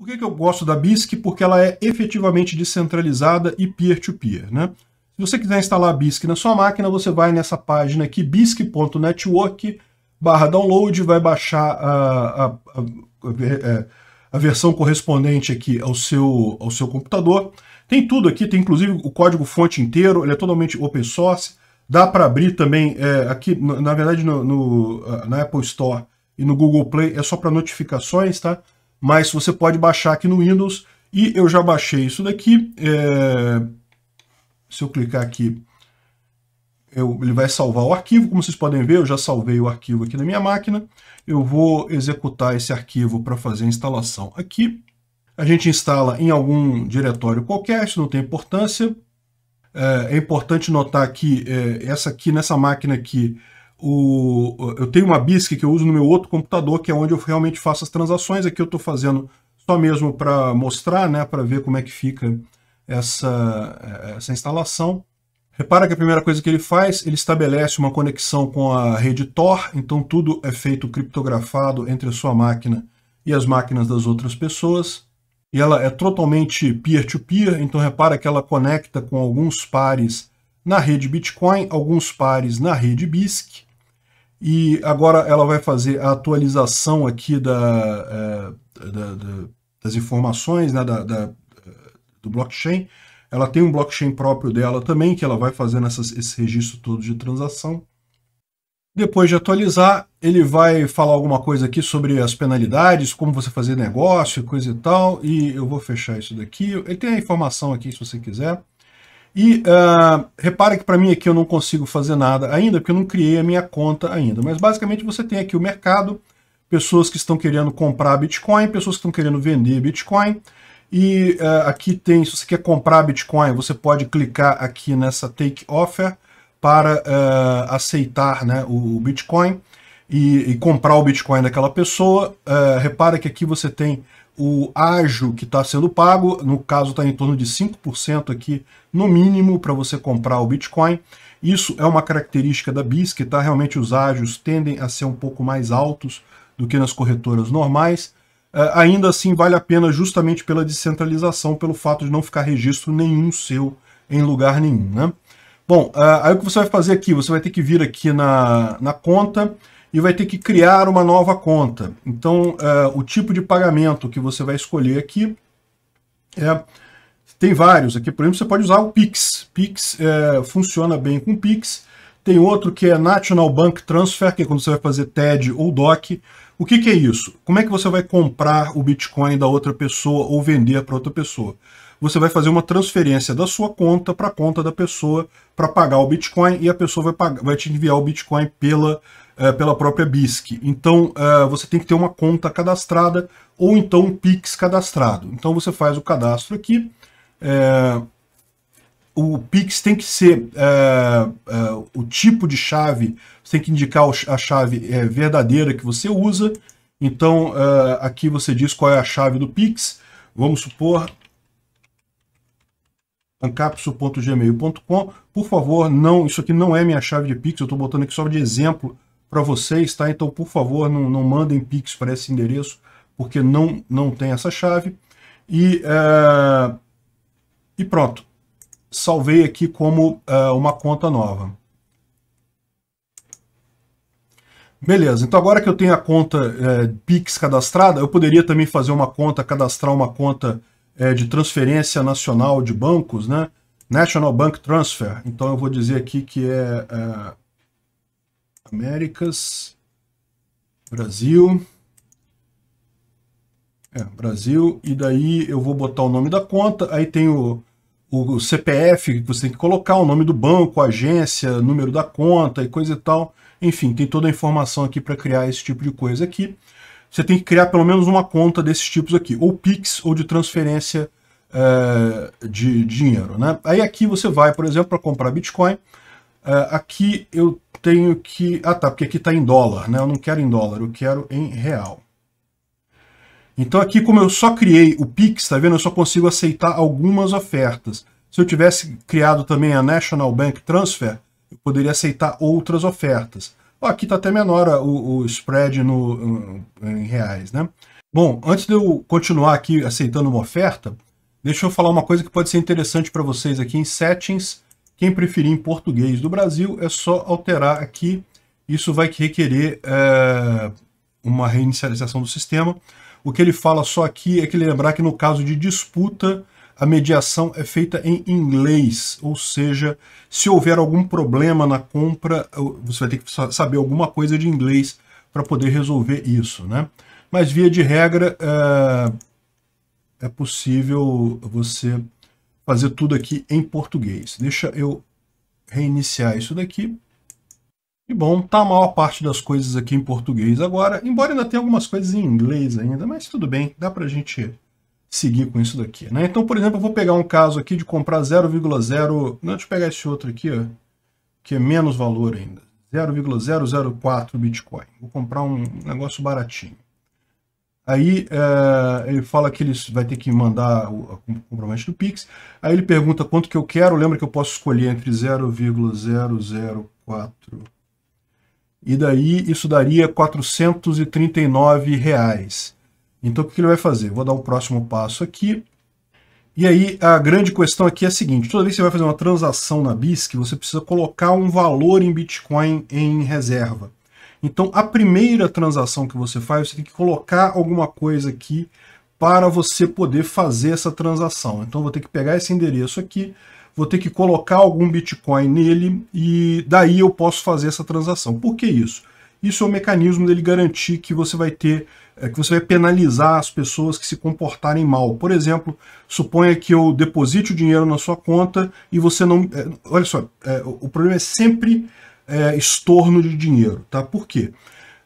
Por que, que eu gosto da BISC? Porque ela é efetivamente descentralizada e peer-to-peer. -peer, né? Se você quiser instalar a BISC na sua máquina, você vai nessa página aqui, bisc.network barra download, vai baixar a, a, a, é, a, versão correspondente aqui ao seu, ao seu computador. Tem tudo aqui, tem inclusive o código fonte inteiro, ele é totalmente open source. Dá para abrir também é, aqui, na verdade, no, no, na Apple Store e no Google Play, é só para notificações, tá? mas você pode baixar aqui no Windows, e eu já baixei isso daqui, é... se eu clicar aqui, eu, ele vai salvar o arquivo, como vocês podem ver, eu já salvei o arquivo aqui na minha máquina, eu vou executar esse arquivo para fazer a instalação aqui, a gente instala em algum diretório qualquer, isso não tem importância, é, é importante notar que é, essa aqui, nessa máquina aqui, o, eu tenho uma BISC que eu uso no meu outro computador, que é onde eu realmente faço as transações. Aqui eu estou fazendo só mesmo para mostrar, né, para ver como é que fica essa, essa instalação. Repara que a primeira coisa que ele faz, ele estabelece uma conexão com a rede Tor, então tudo é feito criptografado entre a sua máquina e as máquinas das outras pessoas. E ela é totalmente peer-to-peer, -peer, então repara que ela conecta com alguns pares na rede Bitcoin, alguns pares na rede BISC. E agora ela vai fazer a atualização aqui da, é, da, da das informações né, da, da, do blockchain. Ela tem um blockchain próprio dela também, que ela vai fazendo essas, esse registro todo de transação. Depois de atualizar, ele vai falar alguma coisa aqui sobre as penalidades, como você fazer negócio, coisa e tal. E eu vou fechar isso daqui. Ele tem a informação aqui, se você quiser. E uh, ah, repara que para mim aqui eu não consigo fazer nada ainda, porque eu não criei a minha conta ainda. Mas basicamente você tem aqui o mercado, pessoas que estão querendo comprar Bitcoin, pessoas que estão querendo vender Bitcoin. E uh, aqui tem, se você quer comprar Bitcoin, você pode clicar aqui nessa Take Offer para uh, aceitar né, o Bitcoin e, e, comprar o Bitcoin daquela pessoa. repara que aqui você tem o ágio que está sendo pago, no caso está em torno de 5% aqui, no mínimo, para você comprar o Bitcoin. Isso é uma característica da BISC, tá? realmente os ágios tendem a ser um pouco mais altos do que nas corretoras normais. Uh, ainda assim, vale a pena justamente pela descentralização, pelo fato de não ficar registro nenhum seu em lugar nenhum. Né? Bom, uh, aí o que você vai fazer aqui? Você vai ter que vir aqui na, na conta, e vai ter que criar uma nova conta. Então, uh, o tipo de pagamento que você vai escolher aqui é, tem vários aqui. Por exemplo, você pode usar o Pix. Pix é, funciona bem com Pix. Tem outro que é National Bank Transfer, que é quando você vai fazer TED ou DOC. O que, que é isso? Como é que você vai comprar o Bitcoin da outra pessoa ou vender para outra pessoa? Você vai fazer uma transferência da sua conta para a conta da pessoa para pagar o Bitcoin e a pessoa vai, pagar, vai te enviar o Bitcoin pela é, pela própria BISC. Então, é, você tem que ter uma conta cadastrada ou então um PIX cadastrado. Então, você faz o cadastro aqui. É, o PIX tem que ser é, é, o tipo de chave, você tem que indicar a chave é, verdadeira que você usa. Então, aqui você diz qual é a chave do PIX. Vamos supor ancapso.gmail.com. Por favor, não, isso aqui não é minha chave de Pix, eu estou botando aqui só de exemplo para vocês, tá? Então, por favor, não, não mandem Pix para esse endereço, porque não, não tem essa chave. E, é, e pronto. Salvei aqui como é, uma conta nova. Beleza, então agora que eu tenho a conta é, Pix cadastrada, eu poderia também fazer uma conta, cadastrar uma conta de transferência nacional de bancos, né? National Bank Transfer. Então eu vou dizer aqui que é Américas, Brasil. É, Brasil, e daí eu vou botar o nome da conta, aí tem o, o, CPF que você tem que colocar, o nome do banco, agência, número da conta e coisa e tal. Enfim, tem toda a informação aqui para criar esse tipo de coisa aqui. Você tem que criar pelo menos uma conta desses tipos aqui, ou Pix ou de transferência é, de dinheiro. Né? Aí aqui você vai, por exemplo, para comprar Bitcoin, Uh, aqui eu tenho que... Ah, tá, porque aqui está em dólar, né? Eu não quero em dólar, eu quero em real. Então aqui, como eu só criei o Pix, tá vendo? Eu só consigo aceitar algumas ofertas. Se eu tivesse criado também a National Bank Transfer, eu poderia aceitar outras ofertas. ó aqui está até menor o, o spread no, uh, em reais, né? Bom, antes de eu continuar aqui aceitando uma oferta, deixa eu falar uma coisa que pode ser interessante para vocês aqui em Settings, quem preferir em português do Brasil é só alterar aqui. Isso vai requerer é, uma reinicialização do sistema. O que ele fala só aqui é que lembrar que no caso de disputa, a mediação é feita em inglês, ou seja, se houver algum problema na compra, você vai ter que saber alguma coisa de inglês para poder resolver isso, né? Mas via de regra, é, é possível você fazer tudo aqui em português. Deixa eu reiniciar isso daqui. E bom, tá a maior parte das coisas aqui em português agora, embora ainda tenha algumas coisas em inglês ainda, mas tudo bem, dá pra gente seguir com isso daqui. Né? Então, por exemplo, eu vou pegar um caso aqui de comprar 0,0... Não, deixa eu pegar esse outro aqui, ó, que é menos valor ainda. 0,004 Bitcoin. Vou comprar um negócio baratinho. Aí é, ele fala que ele vai ter que mandar o, o comprovante do Pix. Aí ele pergunta quanto que eu quero. Lembra que eu posso escolher entre 0,004. E daí isso daria 439 reais. Então o que ele vai fazer? Vou dar o próximo passo aqui. E aí a grande questão aqui é a seguinte: toda vez que você vai fazer uma transação na BISC, você precisa colocar um valor em Bitcoin em reserva. Então, a primeira transação que você faz, você tem que colocar alguma coisa aqui para você poder fazer essa transação. Então, vou ter que pegar esse endereço aqui, vou ter que colocar algum Bitcoin nele e daí eu posso fazer essa transação. Por que isso? Isso é um mecanismo dele garantir que você vai ter, é, que você vai penalizar as pessoas que se comportarem mal. Por exemplo, suponha que eu deposite o dinheiro na sua conta e você não. É, olha só, é, o problema é sempre é, estorno de dinheiro, tá? Por quê?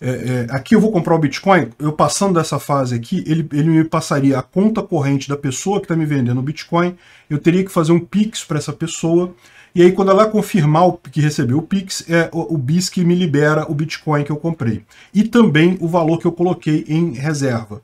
É, é, aqui eu vou comprar o Bitcoin, eu passando dessa fase aqui, ele, ele me passaria a conta corrente da pessoa que está me vendendo o Bitcoin, eu teria que fazer um Pix para essa pessoa, e aí quando ela confirmar o, que recebeu o Pix, é o, o BIS que me libera o Bitcoin que eu comprei. E também o valor que eu coloquei em reserva.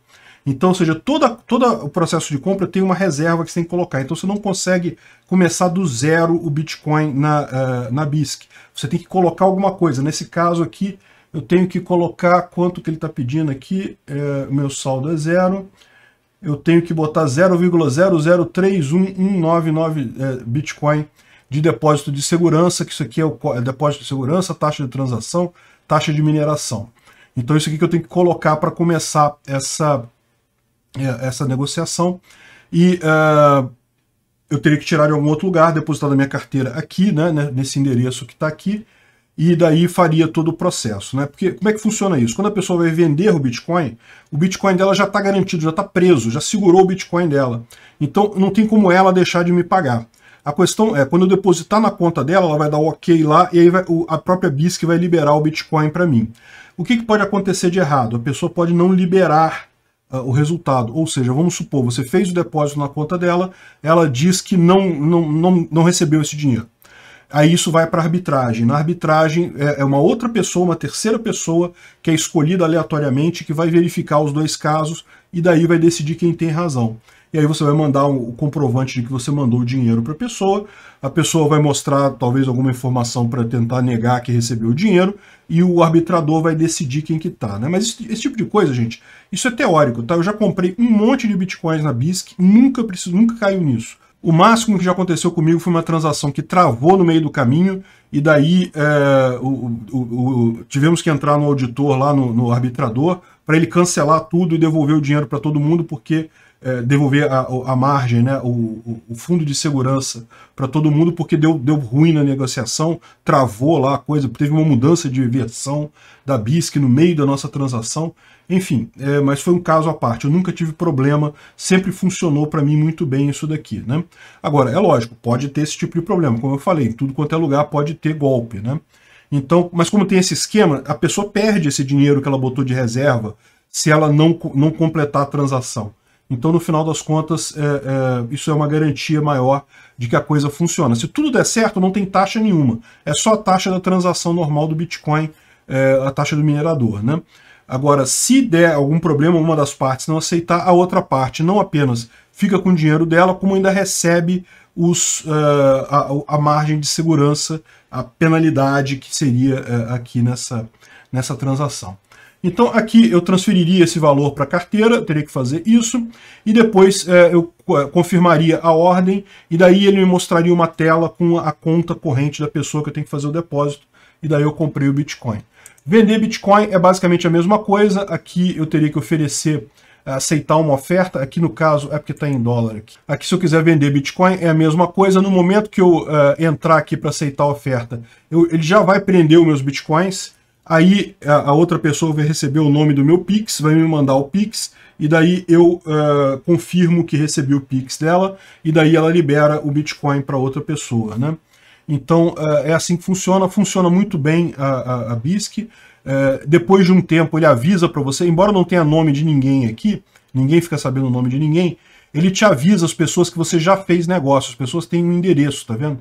Então, ou seja, toda, todo o processo de compra tem uma reserva que você tem que colocar. Então, você não consegue começar do zero o Bitcoin na, uh, na BISC. Você tem que colocar alguma coisa. Nesse caso aqui, eu tenho que colocar quanto que ele está pedindo aqui. Eh, meu saldo é zero. Eu tenho que botar 0,0031199 eh, Bitcoin de depósito de segurança, que isso aqui é o é depósito de segurança, taxa de transação, taxa de mineração. Então, isso aqui que eu tenho que colocar para começar essa é, essa negociação e uh, eu teria que tirar de algum outro lugar, depositar na minha carteira aqui, né, né nesse endereço que está aqui, e daí faria todo o processo. Né? Porque como é que funciona isso? Quando a pessoa vai vender o Bitcoin, o Bitcoin dela já está garantido, já está preso, já segurou o Bitcoin dela. Então não tem como ela deixar de me pagar. A questão é, quando eu depositar na conta dela, ela vai dar ok lá e aí vai, a própria BISC vai liberar o Bitcoin para mim. O que, que pode acontecer de errado? A pessoa pode não liberar uh, o resultado. Ou seja, vamos supor, você fez o depósito na conta dela, ela diz que não, não, não, não recebeu esse dinheiro. Aí isso vai para arbitragem. Na arbitragem é, é uma outra pessoa, uma terceira pessoa que é escolhida aleatoriamente, que vai verificar os dois casos e daí vai decidir quem tem razão e aí você vai mandar o comprovante de que você mandou o dinheiro para a pessoa, a pessoa vai mostrar talvez alguma informação para tentar negar que recebeu o dinheiro, e o arbitrador vai decidir quem que tá, né? Mas esse, esse, tipo de coisa, gente, isso é teórico, tá? Eu já comprei um monte de bitcoins na BISC, nunca preciso, nunca caiu nisso. O máximo que já aconteceu comigo foi uma transação que travou no meio do caminho e daí é, o, o, o, tivemos que entrar no auditor lá, no, no arbitrador, para ele cancelar tudo e devolver o dinheiro para todo mundo, porque é, devolver a, a, margem, né, o, o fundo de segurança para todo mundo, porque deu, deu ruim na negociação, travou lá a coisa, teve uma mudança de versão da BISC no meio da nossa transação. Enfim, é, mas foi um caso à parte. Eu nunca tive problema, sempre funcionou para mim muito bem isso daqui. Né? Agora, é lógico, pode ter esse tipo de problema. Como eu falei, tudo quanto é lugar pode ter golpe. Né? Então, mas como tem esse esquema, a pessoa perde esse dinheiro que ela botou de reserva se ela não, não completar a transação. Então, no final das contas, é, é, isso é uma garantia maior de que a coisa funciona. Se tudo der certo, não tem taxa nenhuma. É só a taxa da transação normal do Bitcoin, é, a taxa do minerador. Né? Agora, se der algum problema, uma das partes não aceitar, a outra parte não apenas fica com o dinheiro dela, como ainda recebe os, uh, a, a margem de segurança a penalidade que seria é, aqui nessa, nessa transação. Então aqui eu transferiria esse valor para a carteira, teria que fazer isso, e depois é, eu é, confirmaria a ordem, e daí ele me mostraria uma tela com a conta corrente da pessoa que eu tenho que fazer o depósito, e daí eu comprei o Bitcoin. Vender Bitcoin é basicamente a mesma coisa, aqui eu teria que oferecer eh, aceitar uma oferta, aqui no caso é porque está em dólar. Aqui. aqui se eu quiser vender Bitcoin é a mesma coisa, no momento que eu uh, entrar aqui para aceitar a oferta, eu, ele já vai prender os meus Bitcoins, aí a, eh, a, outra pessoa vai receber o nome do meu Pix, vai me mandar o Pix, e daí eu uh, confirmo que recebi o Pix dela, e daí ela libera o Bitcoin para outra pessoa, né? Então, é assim que funciona. Funciona muito bem a, a, a BISC. É, depois de um tempo ele avisa para você, embora não tenha nome de ninguém aqui, ninguém fica sabendo o nome de ninguém, ele te avisa as pessoas que você já fez negócio, as pessoas têm um endereço, tá vendo?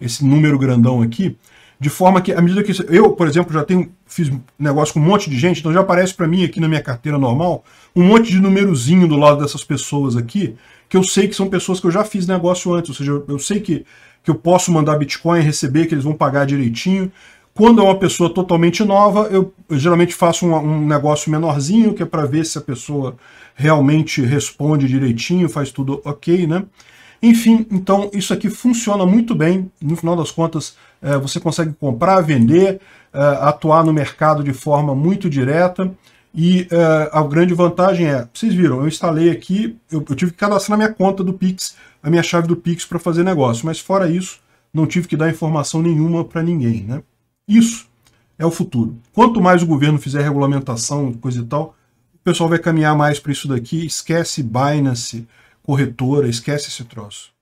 Esse número grandão aqui, de forma que, à medida que eu, por exemplo, já tenho fiz negócio com um monte de gente, então já aparece para mim aqui na minha carteira normal um monte de númerozinho do lado dessas pessoas aqui, que eu sei que são pessoas que eu já fiz negócio antes, ou seja, eu sei que, que eu posso mandar Bitcoin, receber, que eles vão pagar direitinho, quando é uma pessoa totalmente nova, eu, eu geralmente faço um, um, negócio menorzinho, que é para ver se a pessoa realmente responde direitinho, faz tudo ok, né? Enfim, então isso aqui funciona muito bem. No final das contas, é, você consegue comprar, vender, é, atuar no mercado de forma muito direta. E é, a grande vantagem é, vocês viram, eu instalei aqui, eu, eu tive que cadastrar minha conta do Pix, a minha chave do Pix para fazer negócio. Mas fora isso, não tive que dar informação nenhuma para ninguém, né? Isso é o futuro. Quanto mais o governo fizer regulamentação, coisa e tal, o pessoal vai caminhar mais para isso daqui. Esquece Binance, corretora, esquece esse troço.